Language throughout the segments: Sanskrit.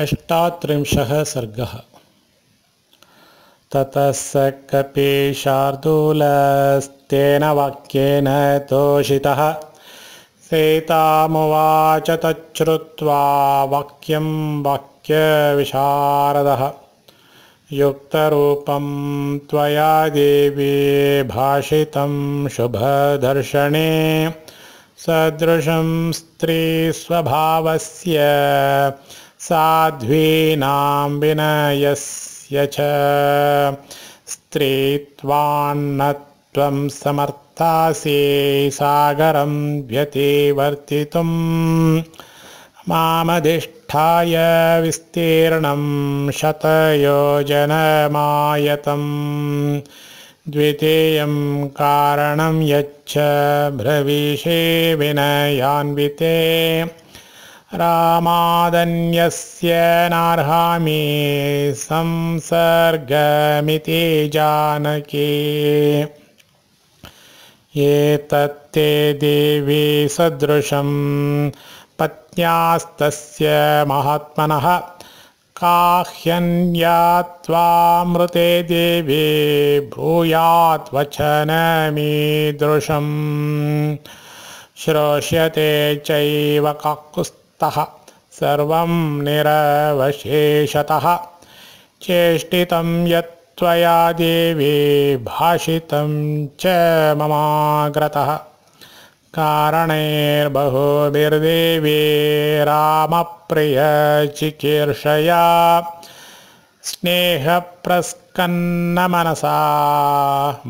अष्टात्रिंशः सर्गः ततः स वाक्येन तोषितः सीतामुवाच तच्छ्रुत्वा वाक्यं वाक्यविशारदः युक्तरूपं त्वया देवी भाषितं शुभदर्शने सदृशं स्त्रीस्वभावस्य साध्वीनां विनयस्य च स्त्रीत्वान्नत्वं समर्थासि सागरं व्यतिवर्तितुम् मामधिष्ठाय विस्तीर्णं शतयोजनमायतं द्वितीयं कारणं यच्च भ्रविशे विनयान्विते रामादन्यस्य नार्हामि संसर्गमिति जानकी ये तत्ते देवी सदृशं पत्न्यास्तस्य महात्मनः मृते देवी भूयात् वचनमीदृशं श्रोष्यते चैव काकुस्त सर्वं निरवशेषतः चेष्टितं यत् त्वया देवे भाषितं च ममाग्रतः कारणैर्बहुभिर्देवे रामप्रियचिकीर्षया स्नेहप्रस्कन्नमनसा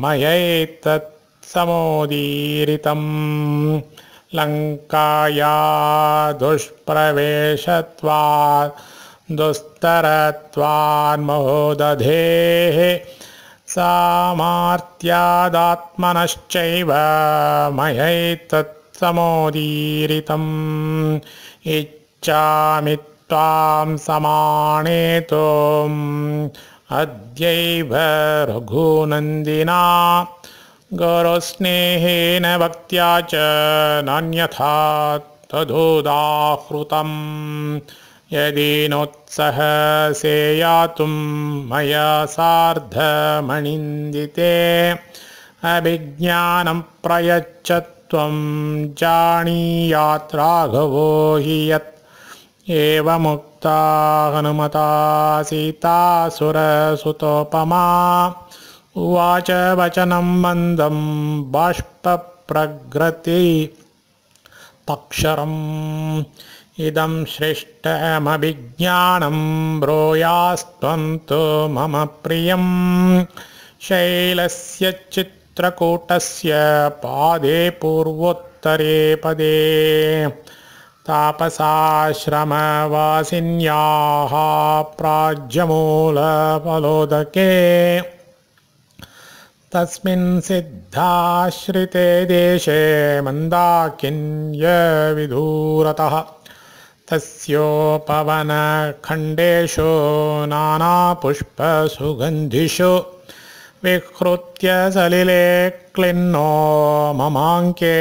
मयैतत्समुदीरितम् लङ्काया दुष्प्रवेशत्वात् दुस्तरत्वान्महो दधेः सामार्त्यादात्मनश्चैव मयै इच्छामि त्वां समानेतुम् अद्यैव रघुनन्दिना गौरवस्नेहेन भक्त्या च नान्यथा तदुदाहृतं यदि नोत्सहसे मया सार्धमणिन्दिते अभिज्ञानं प्रयच्छ त्वं राघवो हि यत् एवमुक्ता हनुमता सीता वचनं मन्दं बाष्पप्रगृतिताक्षरम् इदं श्रेष्ठमभिज्ञानं ब्रूयास्त्वं तु मम प्रियं शैलस्य चित्रकूटस्य पादे पूर्वोत्तरे पदे तापसाश्रमवासिन्याः प्राज्यमूलमलोदके तस्मिन् सिद्धाश्रिते देशे मन्दाकिन्यविधूरतः तस्योपवनखण्डेषु नानापुष्पसुगन्धिषु विहृत्य सलिले क्लिन्नो ममाङ्के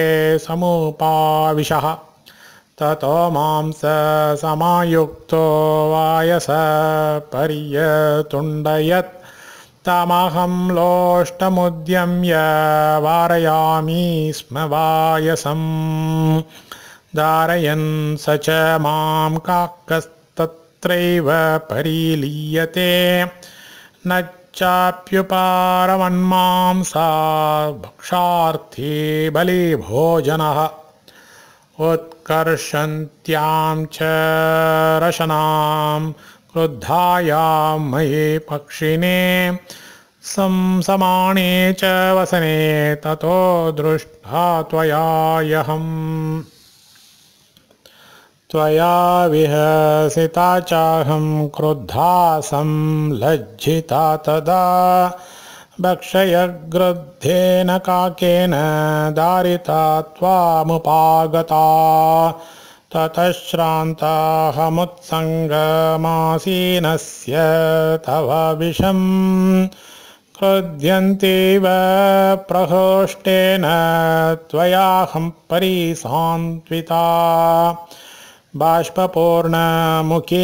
समुपाविशः ततो मां समायुक्तो वायसपर्यतुण्डयत् तमहं लोष्टमुद्यम्य वारयामि स्म वायसम् धारयन् स च मां काकस्तत्रैव परिलीयते न चाप्युपारमन्मां सा भक्षार्थी बलिभोजनः उत्कर्षन्त्यां च रशनां क्रुद्धायां मयि पक्षिणे संसमाणे च वसने ततो दृष्टा त्वयाहम् त्वया विहसिता चाहम् क्रुद्धा संलज्जिता तदा भक्षयग्रुद्धेन काकेन दारिता त्वामुपागता ततश्रान्ताहमुत्सङ्गमासीनस्य तव विषम् क्रुध्यन्त्येव प्रहोष्टेन त्वयाहं परिसान्त्विता सान्त्विता बाष्पूर्णमुखी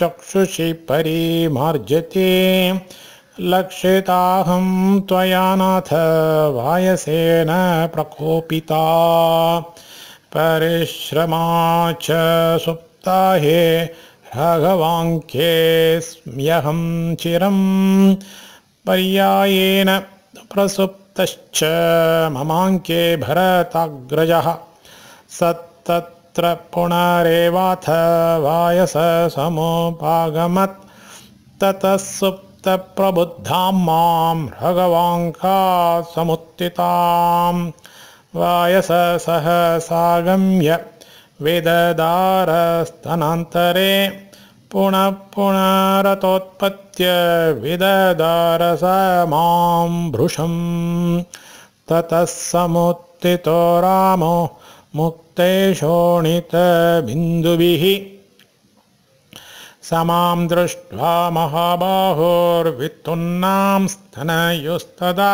चक्षुषि परिमार्जति लक्षिताहं त्वया नाथ वायसेन प्रकोपिता परिश्रमा च सुप्ताहे स्म्यहं चिरम् पर्यायेन प्रसुप्तश्च ममाङ्के भरताग्रजः तत्र पुनरेवाथ वायससमुपागमत् ततः सुप्तप्रबुद्धां मां रघवाङ्का समुत्थिताम् वायससहसागम्य वेददारस्तनान्तरे पुनः पुनरतोत्पत्य विददारस माम् भृशम् ततः समुत्थितो रामो मुक्ते शोणितबिन्दुभिः मां दृष्ट्वा महाबाहोर्वित्तुन्नां स्तनयुस्तदा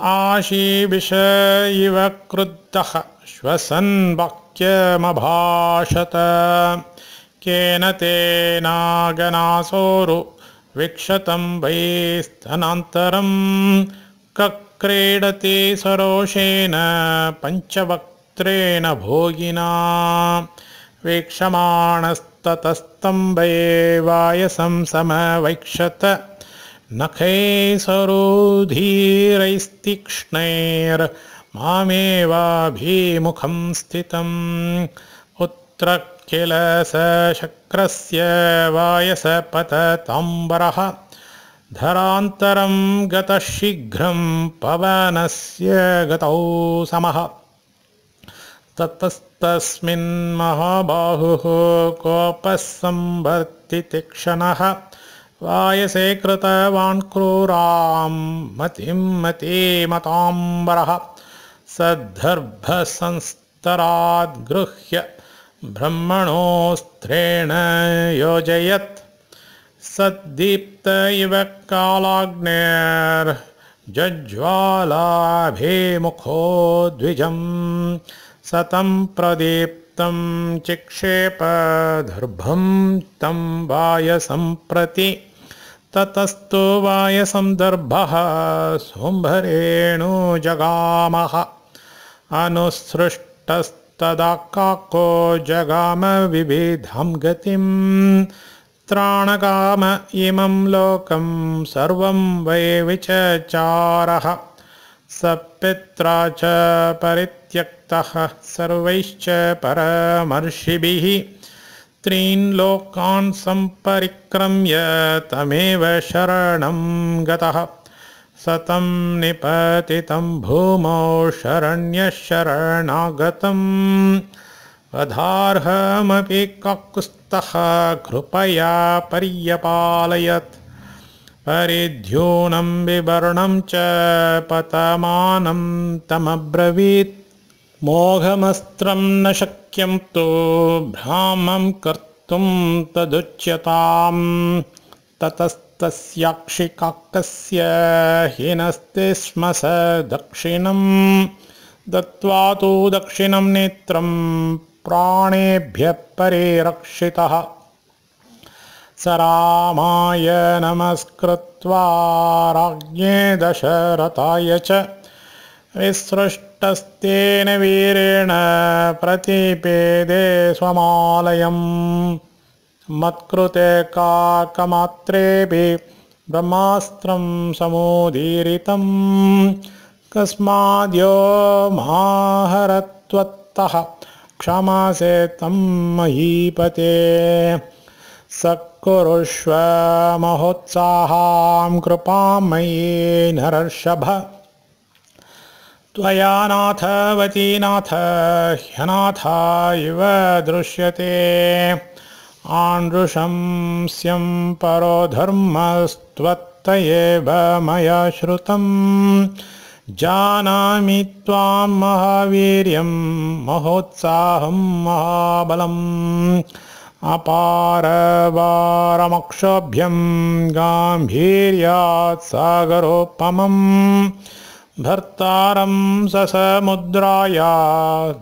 आशीविष इव क्रुद्धः श्वसन्वाक्यमभाषत केन तेनागनासोरु नागनासोरु वीक्षतं वै स्थनान्तरं क्रीडति स्वरोषेण पञ्चवक्त्रेण भोगिना वायसं समवैक्षत नखेसरोधीरैस्तिक्ष्णैर् मामेवाभिमुखं स्थितम् पुत्र किल शक्रस्य वायसपतताम्बरः धरान्तरं गतः शीघ्रं पवनस्य गतौ समः ततस्तस्मिन्महाबाहुः कोपसम्भर्तिक्षणः वायसे कृतवाङ्क्रोरां मतिं मतिमताम्बरः सद्गर्भसंस्तराद्गृह्य ब्रह्मणोऽस्त्रेण योजयत् सद्दीप्त इव कालाग्नेर्ज्वालाभिमुखो द्विजं सतं प्रदीप्तं चिक्षेपदर्भं तं वायसम्प्रति ततस्तु वायसन्दर्भः सम्भरेणो जगामः अनुसृष्टस्तदा जगाम विविधं गतिं त्राणकाम इमं लोकं सर्वं वै चारह स पित्रा च परित्यक्तः सर्वैश्च परमर्षिभिः त्रीन् लोकान् सम्परिक्रम्य तमेव शरणं गतः सतं निपतितं भूमौ शरण्यः शरणागतम् अधार्हमपि ककुत्स्तः कृपया पर्यपालयत् परिध्यूनं विवरणं च पतमानं तमब्रवीत् मोघमस्त्रं न शक् भ्रामं कर्तुं तदुच्यतां ततस्तस्याक्षिकाकस्य हीनस्ते स्म स दक्षिणं दत्वा तु दक्षिणं नेत्रं प्राणेभ्यः परिरक्षितः स रामाय नमस्कृत्वा राज्ञे दशरथाय च विसृष्ट स्तेन वीरेण प्रतिपेदे स्वमालयं मत्कृते काकमात्रेऽपि ब्रह्मास्त्रं समुदीरितं कस्माद्यो माहरत्वत्तः क्षमासे तं महीपते स कुरुष्व महोत्साहां कृपां मयि नरर्षभ त्वया नाथवतीनाथ ह्यनाथ इव दृश्यते आन्द्रुशंस्यम्परोधर्मस्त्वत्त मया श्रुतं जानामि त्वां महावीर्यं महोत्साहं महाबलम् गाम्भीर्यात् सागरोपमम् भर्तारं ससमुद्राया समुद्राया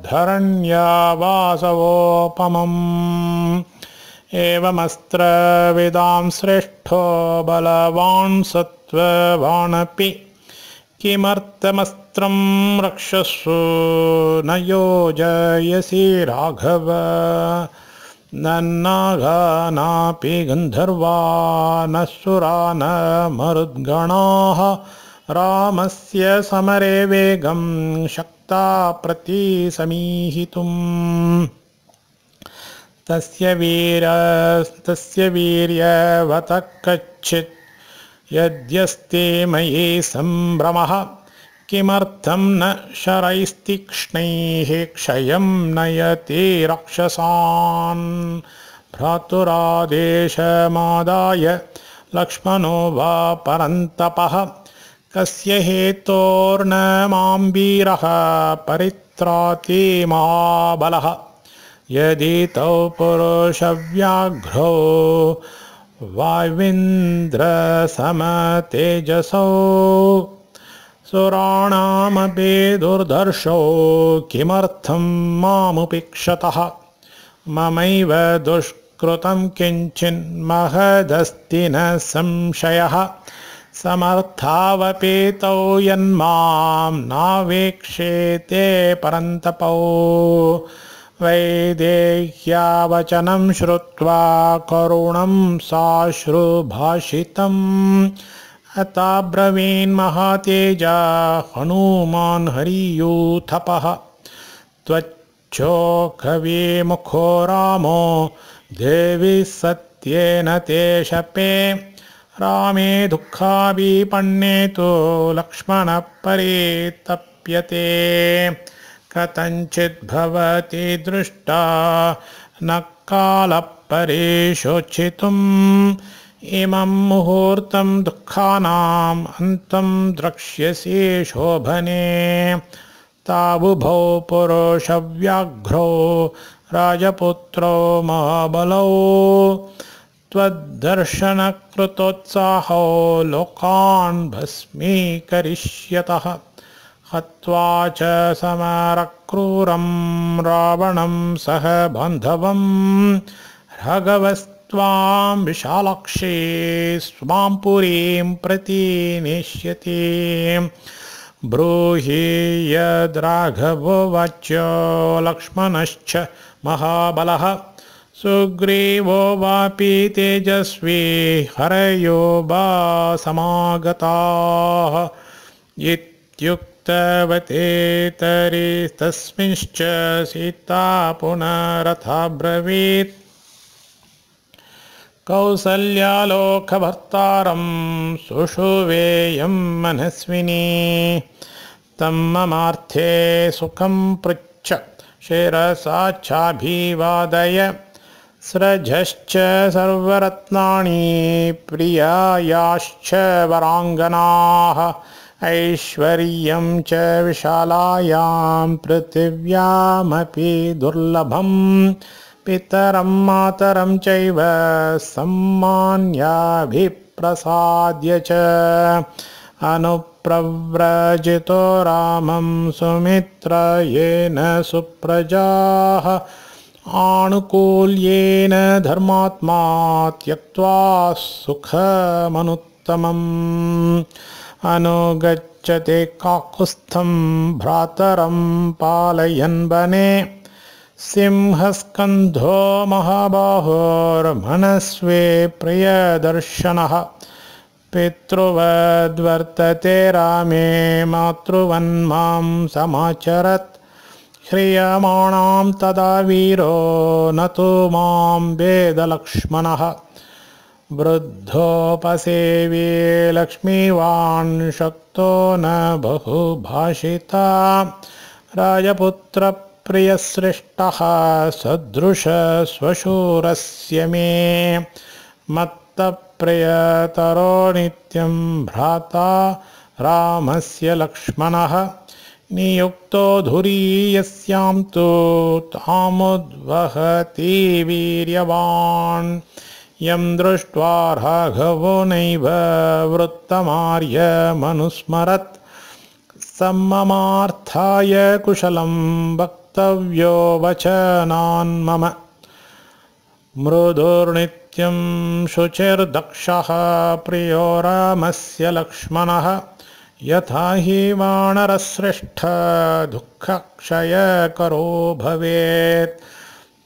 धरण्य वासवोपमम् एवमस्त्रविदां श्रेष्ठो बलवान् सत्त्ववानपि किमर्थमस्त्रं रक्षसो न योजयसि राघव नन्नघानापि गन्धर्वा न सुरा न मरुद्गणाः रामस्य समरे वेगं शक्ता प्रति समीहितुम् तस्य तस्य वीर्यवतः कच्चित् यद्यस्ते मयि सम्भ्रमः किमर्थं न शरैस्तीक्ष्णैः क्षयं नयते रक्षसान् भ्रातुरादेशमादाय लक्ष्मणो वा परन्तपः कस्य हेतोर्न माम् वीरः परित्रातीमा बलः यदि तौ पुरुषव्याघ्रौ वाविन्द्रसमतेजसौ सुराणामपि दुर्दर्शौ किमर्थं मामुपेक्षतः ममैव दुष्कृतं किञ्चिन्महदस्ति न संशयः समर्थावपि तौ यन्मां नावेक्ष्येते परन्तपौ वैदेह्यावचनं श्रुत्वा करुणं साश्रुभाषितम् अताब्रवीन्महातेजा हनूमान् हरियूथपः त्वच्छोकविमुखो रामो देवि सत्येन ते शपे रामे दुःखाभिपन्ने तु लक्ष्मणः परितप्यते कथञ्चिद्भवति दृष्टा न कालपरिशोचितुम् इमं मुहूर्तं दुःखानाम् अन्तं द्रक्ष्यसि शोभने ताबुभौ पुरोषव्याघ्रौ राजपुत्रौ महाबलौ दर्शनकृतोत्साहो लोकान् भस्मीकरिष्यतः हत्वा च समरक्रूरं रावणं सह बान्धवम् रघवस्त्वां विशालक्षी स्वां पुरीं प्रतिनेष्यति ब्रूहि लक्ष्मणश्च महाबलः सुग्रीवो वापि तेजस्वी हरयो वा समागताः इत्युक्तवते तर्हि तस्मिंश्च सीता पुनरथाब्रवीत् कौसल्यालोकभर्तारं सुषुवेयं मनस्विनी तं ममार्थे सुखं पृच्छ शिरसाच्छाभिवादय स्रजश्च सर्वरत्नानि प्रियायाश्च वराङ्गनाः ऐश्वर्यं च विशालायां पृथिव्यामपि दुर्लभम् पितरं मातरं चैव सम्मान्याभिप्रसाद्य च अनुप्रव्रजितो रामं सुमित्र येन सुप्रजाः आनुकूल्येन धर्मात्मा त्यक्त्वा सुखमनुत्तमम् अनुगच्छते काकुस्थं भ्रातरं पालयन् वने सिंहस्कन्धो महाबाहोर्मनस्वे प्रियदर्शनः पितृवद्वर्तते रामे मातृवन्मां समाचरत् ह्रियमाणां तदा वीरो न तु मां वेदलक्ष्मणः वृद्धोपसेवी लक्ष्मीवान् शक्तो न बहुभाषिता राजपुत्रप्रियसृष्टः सदृशस्वशूरस्य मे मत्तप्रियतरो नित्यं भ्राता रामस्य लक्ष्मणः नियुक्तो धुरी यस्यां तु तामुद्वहति वीर्यवान् यं दृष्ट्वा राघवो नैव वृत्तमार्यमनुस्मरत् सम्ममार्थाय कुशलं वक्तव्यो वचनान् मम मृदुर्नित्यं शुचिर्दक्षः प्रियो रामस्य लक्ष्मणः यथा हि वानरश्रेष्ठदुःखक्षयकरो भवेत्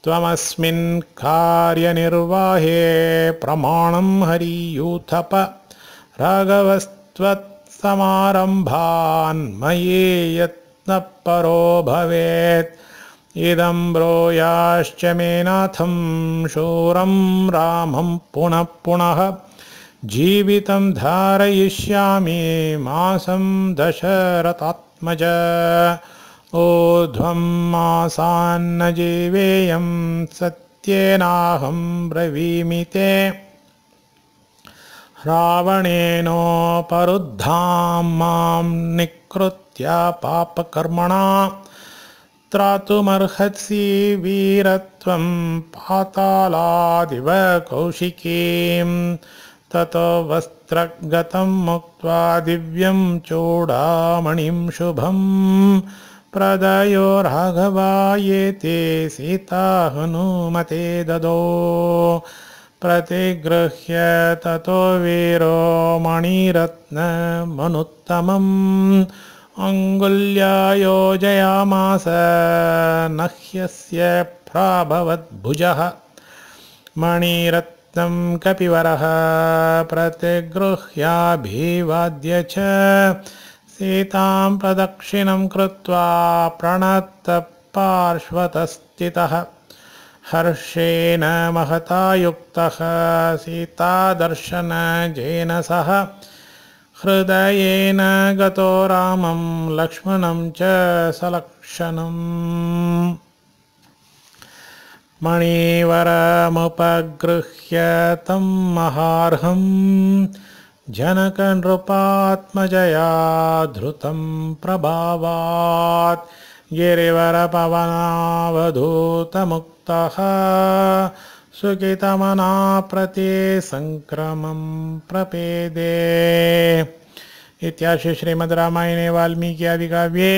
त्वमस्मिन् कार्यनिर्वाहे प्रमाणं हरियूथप राघवस्त्वत्समारम्भान्मयि यत्नपरो भवेत् इदं ब्रोयाश्च मेनाथं शूरं रामं पुनः पुनः जीवितं धारयिष्यामि मासं दशरथात्मज ओध्वं मासान्न सत्येनाहं ब्रवीमि ते रावणेनोपरुद्धां मां निकृत्य पापकर्मणा त्रातुमर्हसि वीरत्वं पातालादिव कौशिकीम् ततो वस्त्रगतं मुक्त्वा दिव्यं चूडामणिं शुभं प्रदयो राघवायेते सीता हनुमते ददो प्रतिगृह्य ततो वीरो मणिरत्नमनुत्तमम् अङ्गुल्या योजयामास ह्यस्य प्राभवद्भुजः मणिरत् ं कपिवरः प्रतिगृह्याभिवाद्य च सीतां प्रदक्षिणं कृत्वा पार्श्वतस्थितः हर्षेण महता युक्तः सीतादर्शनजेन सह हृदयेन गतो रामं लक्ष्मणं च सलक्षणम् मणिवरमुपगृह्य तं महार्हम् जनकनृपात्मजया धृतं प्रभावात् गिरिवरपवनावधूतमुक्तः सुखितमना प्रति सङ्क्रमं प्रपेदे इत्याशे श्रीमद् रामायणे वाल्मीकि आदिकाव्ये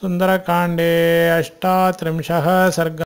सुन्दरकाण्डे अष्टात्रिंशः सर्ग